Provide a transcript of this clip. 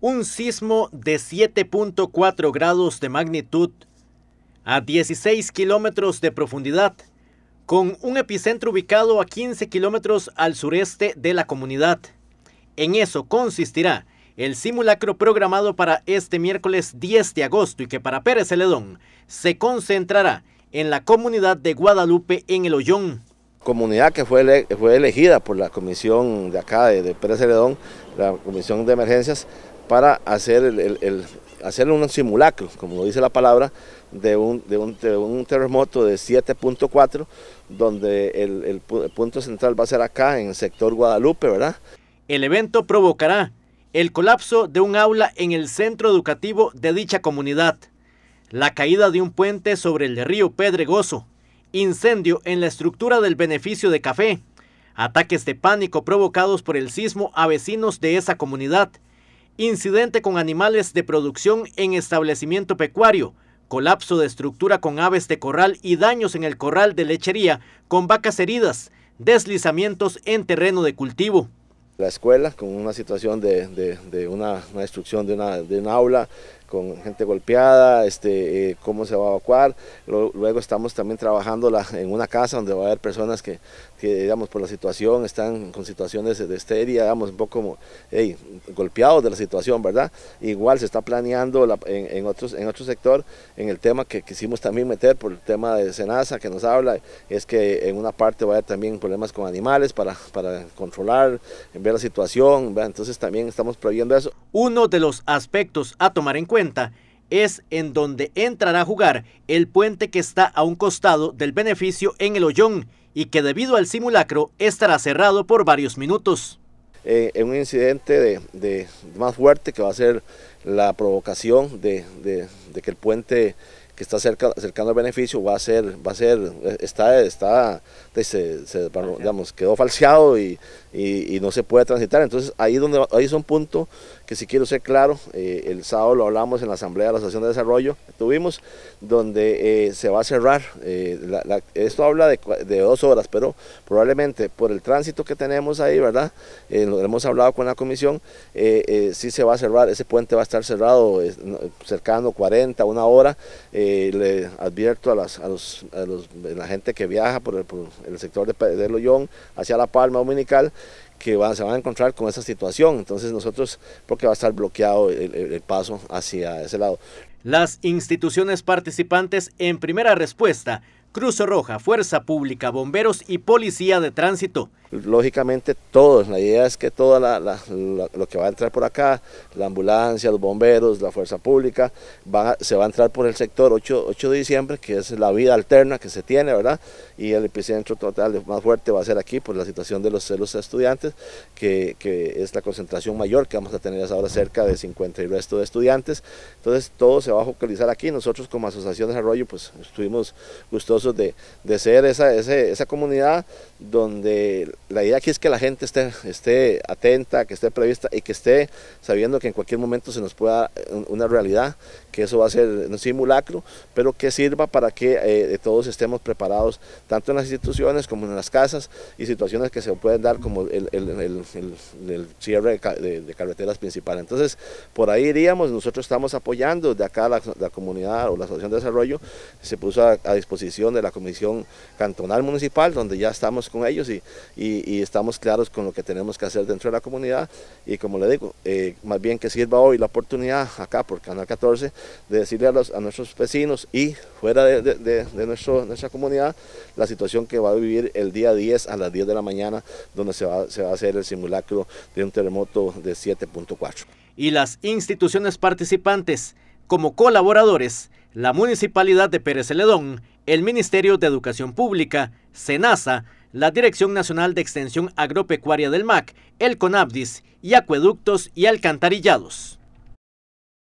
un sismo de 7.4 grados de magnitud a 16 kilómetros de profundidad, con un epicentro ubicado a 15 kilómetros al sureste de la comunidad. En eso consistirá el simulacro programado para este miércoles 10 de agosto y que para Pérez Celedón se concentrará en la comunidad de Guadalupe en el Hoyón. Comunidad que fue, fue elegida por la comisión de acá de, de Pérez Celedón, la comisión de emergencias, para hacer, el, un simulacro, como lo dice la palabra, de un, de un, de un terremoto de 7.4, donde el, punto central va a ser acá, en el sector Guadalupe, ¿verdad? El evento provocará el colapso de un aula en el centro educativo de dicha comunidad, la caída de un puente sobre el río Pedregoso, incendio en la estructura del beneficio de café, ataques de pánico provocados por el sismo a vecinos de esa comunidad, Incidente con animales de producción en establecimiento pecuario. Colapso de estructura con aves de corral y daños en el corral de lechería con vacas heridas. Deslizamientos en terreno de cultivo. La escuela con una situación de, una, destrucción de una, de una aula con gente golpeada, este, eh, cómo se va a evacuar. Luego estamos también trabajando en una casa donde va a haber personas que, digamos, por la situación están con situaciones de esteria, digamos, un poco como, golpeados de la situación, ¿verdad? Igual se está planeando en, otros, en otro sector, en el tema que quisimos también meter por el tema de Cenaza, que nos habla, es que en una parte va a haber también problemas con animales para, para controlar, ver la situación, entonces también estamos prohibiendo eso. Uno de los aspectos a tomar en cuenta es en donde entrará a jugar el puente que está a un costado del beneficio en el hoyón y que debido al simulacro estará cerrado por varios minutos. Eh, en un incidente de, más fuerte que va a ser la provocación de, que el puente que está cerca, cercano al beneficio va a ser, va a ser, eh, está, está, pues, digamos, quedó falseado y, no se puede transitar. Entonces ahí donde ahí es un punto que si quiero ser claro, eh, el sábado lo hablamos en la Asamblea de la Asociación de Desarrollo tuvimos, donde eh, se va a cerrar, eh, esto habla de, dos horas, pero probablemente por el tránsito que tenemos ahí, ¿verdad? lo hemos hablado con la comisión, sí se va a cerrar, ese puente va a estar cerrado cercano 40, una hora, le advierto a, la gente que viaja por el, sector de, de Loyón hacia La Palma Dominical, que se van a encontrar con esa situación. Entonces nosotros, porque va a estar bloqueado el paso hacia ese lado. Las instituciones participantes en primera respuesta Cruz Roja, Fuerza Pública, Bomberos y Policía de Tránsito. Pues, lógicamente todos, la idea es que todo lo que va a entrar por acá, la ambulancia, los bomberos, la Fuerza Pública, se va a entrar por el sector 8, de diciembre, que es la vida alterna que se tiene, ¿verdad? Y el epicentro total más fuerte va a ser aquí por la situación de los celos estudiantes, que, que es la concentración mayor que vamos a tener ahora cerca de 50 y resto de estudiantes. Entonces todo se va a focalizar aquí. Nosotros como Asociación de Desarrollo pues estuvimos gustosos de, ser esa, esa, comunidad donde la idea aquí es que la gente esté, esté atenta, que esté prevista y que esté sabiendo que en cualquier momento se nos pueda eh, una realidad que eso va a ser un simulacro, pero que sirva para que eh, eh, todos estemos preparados, tanto en las instituciones como en las casas y situaciones que se pueden dar como el, cierre de, carreteras principales. Entonces, por ahí iríamos, nosotros estamos apoyando de acá la, comunidad o la Asociación de Desarrollo, se puso a, disposición de la Comisión Cantonal Municipal, donde ya estamos con ellos y, y, estamos claros con lo que tenemos que hacer dentro de la comunidad y como le digo, eh, más bien que sirva hoy la oportunidad acá por Canal 14 de decirle a, nuestros vecinos y fuera de, nuestra comunidad la situación que va a vivir el día 10 a las 10 de la mañana, donde se va, se va a hacer el simulacro de un terremoto de 7.4. Y las instituciones participantes, como colaboradores, la Municipalidad de Pérez Celedón, el Ministerio de Educación Pública, SENASA, la Dirección Nacional de Extensión Agropecuaria del MAC, el CONABDIS y Acueductos y Alcantarillados.